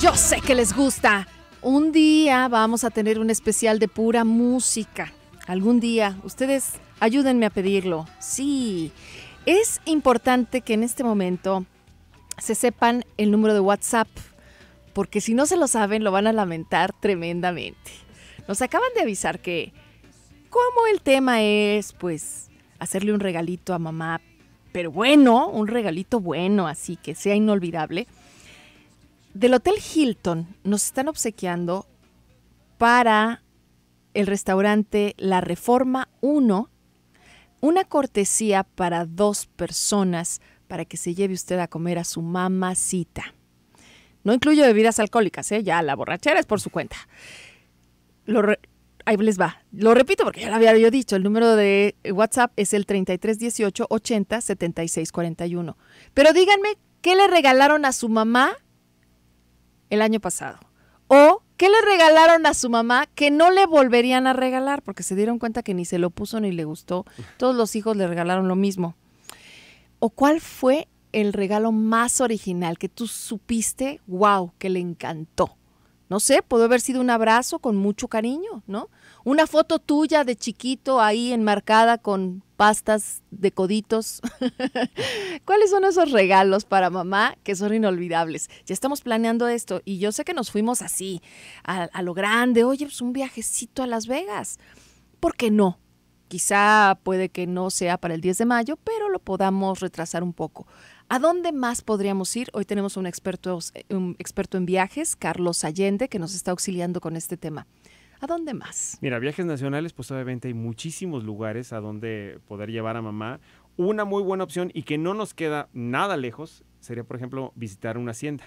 Yo sé que les gusta. Un día vamos a tener un especial de pura música. Algún día, ustedes ayúdenme a pedirlo. Sí, es importante que en este momento se sepan el número de WhatsApp, porque si no se lo saben lo van a lamentar tremendamente. Nos acaban de avisar que, como el tema es, pues, hacerle un regalito a mamá, pero bueno, un regalito bueno, así que sea inolvidable del Hotel Hilton nos están obsequiando para el restaurante La Reforma 1 una cortesía para dos personas para que se lleve usted a comer a su mamacita. No incluye bebidas alcohólicas, ¿eh? ya la borrachera es por su cuenta. Ahí les va. Lo repito porque ya lo había yo dicho. El número de WhatsApp es el 3318 80 76 Pero díganme, ¿qué le regalaron a su mamá el año pasado? ¿O qué le regalaron a su mamá que no le volverían a regalar? Porque se dieron cuenta que ni se lo puso ni le gustó. Todos los hijos le regalaron lo mismo. ¿O cuál fue el regalo más original que tú supiste, wow, que le encantó? No sé, pudo haber sido un abrazo con mucho cariño, ¿no? Una foto tuya de chiquito ahí enmarcada con pastas de coditos. ¿Cuáles son esos regalos para mamá que son inolvidables? Ya estamos planeando esto y yo sé que nos fuimos así, a, lo grande. Oye, pues un viajecito a Las Vegas. ¿Por qué no? Quizá puede que no sea para el 10 de mayo, pero lo podamos retrasar un poco. ¿A dónde más podríamos ir? Hoy tenemos un experto, un experto en viajes, Carlos Allende, que nos está auxiliando con este tema. ¿A dónde más? Mira, viajes nacionales, pues obviamente hay muchísimos lugares a donde poder llevar a mamá. Una muy buena opción y que no nos queda nada lejos sería, por ejemplo, visitar una hacienda,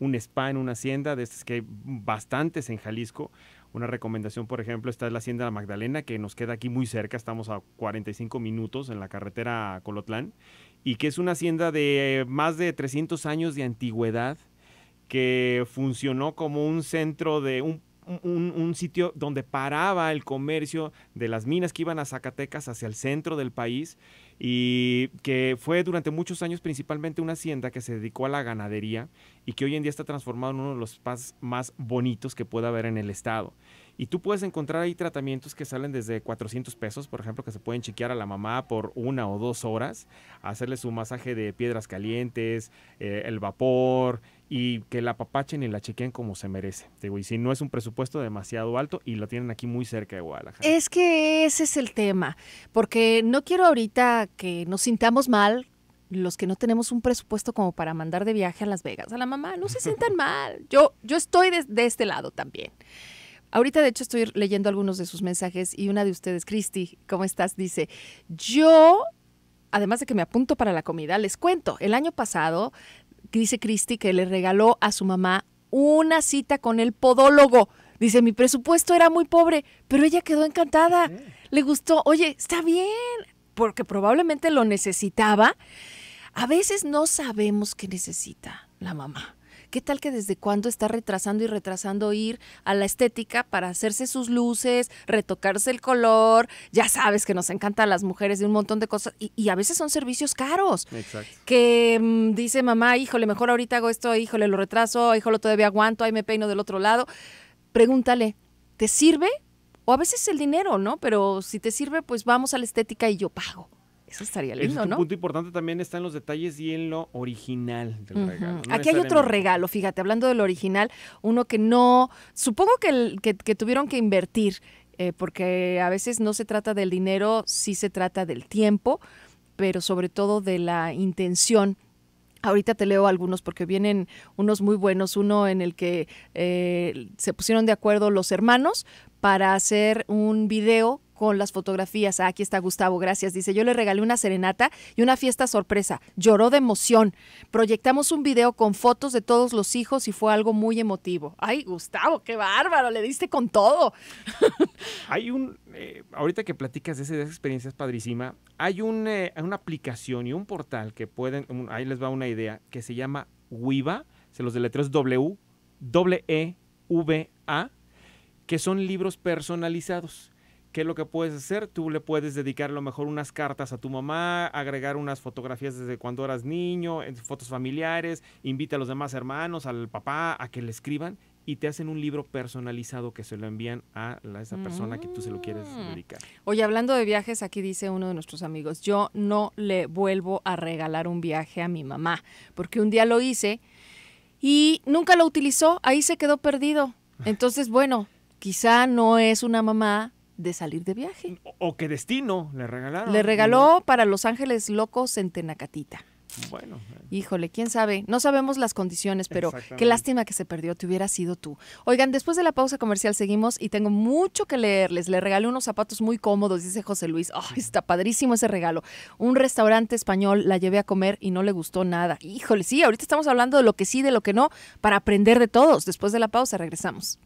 un spa en una hacienda, de estas que hay bastantes en Jalisco. Una recomendación, por ejemplo, está la Hacienda de la Magdalena, que nos queda aquí muy cerca, estamos a 45 minutos en la carretera Colotlán, y que es una hacienda de más de 300 años de antigüedad que funcionó como un centro de un un, sitio donde paraba el comercio de las minas que iban a Zacatecas hacia el centro del país y que fue durante muchos años principalmente una hacienda que se dedicó a la ganadería y que hoy en día está transformado en uno de los spas más bonitos que pueda haber en el estado. Y tú puedes encontrar ahí tratamientos que salen desde 400 pesos, por ejemplo, que se pueden chequear a la mamá por una o dos horas, hacerle su masaje de piedras calientes, eh, el vapor, y que la papachen y la chequeen como se merece. Digo, y si no es un presupuesto demasiado alto y lo tienen aquí muy cerca de Guadalajara. Es que ese es el tema, porque no quiero ahorita que nos sintamos mal los que no tenemos un presupuesto como para mandar de viaje a Las Vegas a la mamá, no se sientan mal. Yo, yo estoy de, de este lado también. Ahorita, de hecho, estoy leyendo algunos de sus mensajes y una de ustedes, Cristi, ¿cómo estás? Dice, yo, además de que me apunto para la comida, les cuento, el año pasado dice Cristi que le regaló a su mamá una cita con el podólogo. Dice, mi presupuesto era muy pobre, pero ella quedó encantada. Mm. Le gustó, oye, está bien, porque probablemente lo necesitaba. A veces no sabemos qué necesita la mamá. ¿Qué tal que desde cuándo está retrasando y retrasando ir a la estética para hacerse sus luces, retocarse el color? Ya sabes que nos encantan las mujeres de un montón de cosas y, a veces son servicios caros. Exacto. Que mm, dice mamá, híjole, mejor ahorita hago esto, híjole, lo retraso, híjole, todavía aguanto, ahí me peino del otro lado. Pregúntale, ¿te sirve? O a veces el dinero, ¿no? Pero si te sirve, pues vamos a la estética y yo pago. Eso estaría lindo, ¿no? un punto importante también está en los detalles y en lo original del regalo. Aquí hay otro regalo, fíjate, hablando del original, uno que no, supongo que, tuvieron que invertir, eh, porque a veces no se trata del dinero, sí se trata del tiempo, pero sobre todo de la intención Ahorita te leo algunos porque vienen unos muy buenos. Uno en el que eh, se pusieron de acuerdo los hermanos para hacer un video con las fotografías. Ah, aquí está Gustavo, gracias. Dice, yo le regalé una serenata y una fiesta sorpresa. Lloró de emoción. Proyectamos un video con fotos de todos los hijos y fue algo muy emotivo. Ay, Gustavo, qué bárbaro, le diste con todo. Hay un, eh, ahorita que platicas de esas experiencias padrísima, hay un, eh, una aplicación y un portal que pueden, ahí les va una idea, que se llama Wiva, se los es W, W, E, V, A, que son libros personalizados. ¿Qué es lo que puedes hacer? Tú le puedes dedicar a lo mejor unas cartas a tu mamá, agregar unas fotografías desde cuando eras niño, fotos familiares, invita a los demás hermanos, al papá, a que le escriban y te hacen un libro personalizado que se lo envían a, esa persona que tú se lo quieres mm. dedicar. Oye, hablando de viajes, aquí dice uno de nuestros amigos, yo no le vuelvo a regalar un viaje a mi mamá, porque un día lo hice y nunca lo utilizó, ahí se quedó perdido. Entonces, bueno, quizá no es una mamá de salir de viaje. O qué destino le regalaron. Le regaló para Los Ángeles Locos en Tenacatita. Bueno. Eh. Híjole, quién sabe. No sabemos las condiciones, pero qué lástima que se perdió. Te hubiera sido tú. Oigan, después de la pausa comercial seguimos y tengo mucho que leerles. Le regalé unos zapatos muy cómodos, dice José Luis. está padrísimo ese regalo. Un restaurante español la llevé a comer y no le gustó nada. Híjole, sí, ahorita estamos hablando de lo que sí, de lo que no, para aprender de todos. Después de la pausa regresamos.